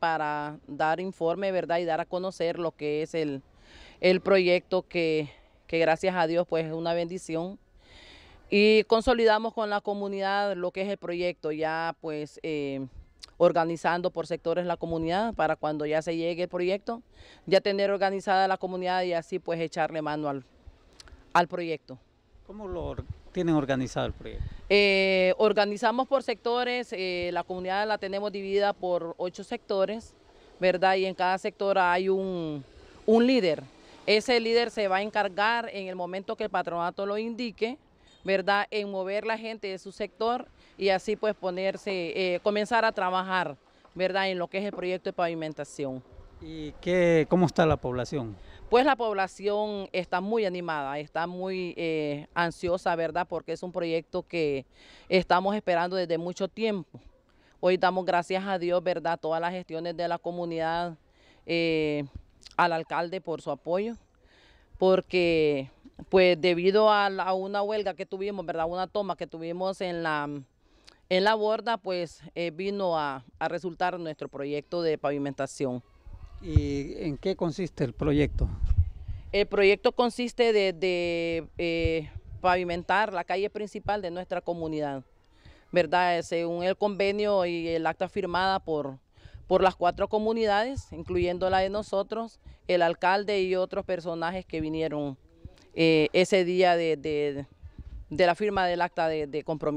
para dar informe, ¿verdad? Y dar a conocer lo que es el, el proyecto que, gracias a Dios pues es una bendición. Y consolidamos con la comunidad lo que es el proyecto, ya pues eh, organizando por sectores la comunidad para cuando ya se llegue el proyecto, ya tener organizada la comunidad y así pues echarle mano al, proyecto. ¿Cómo lo tienen organizado el proyecto? Eh, organizamos por sectores, eh, la comunidad la tenemos dividida por ocho sectores, ¿verdad? Y en cada sector hay un, líder. Ese líder se va a encargar en el momento que el patronato lo indique, ¿verdad? En mover la gente de su sector y así pues ponerse, eh, comenzar a trabajar, ¿verdad? En lo que es el proyecto de pavimentación. ¿Y qué, cómo está la población? pues la población está muy animada, está muy eh, ansiosa, ¿verdad? Porque es un proyecto que estamos esperando desde mucho tiempo. Hoy damos gracias a Dios, ¿verdad? Todas las gestiones de la comunidad, eh, al alcalde por su apoyo, porque pues debido a, una huelga que tuvimos, ¿verdad? Una toma que tuvimos en la, en la borda, pues eh, vino a resultar nuestro proyecto de pavimentación. ¿Y en qué consiste el proyecto? El proyecto consiste de, eh, pavimentar la calle principal de nuestra comunidad, ¿verdad? Eh, según el convenio y el acta firmada por, por las cuatro comunidades, incluyendo la de nosotros, el alcalde y otros personajes que vinieron eh, ese día de, la firma del acta de compromiso.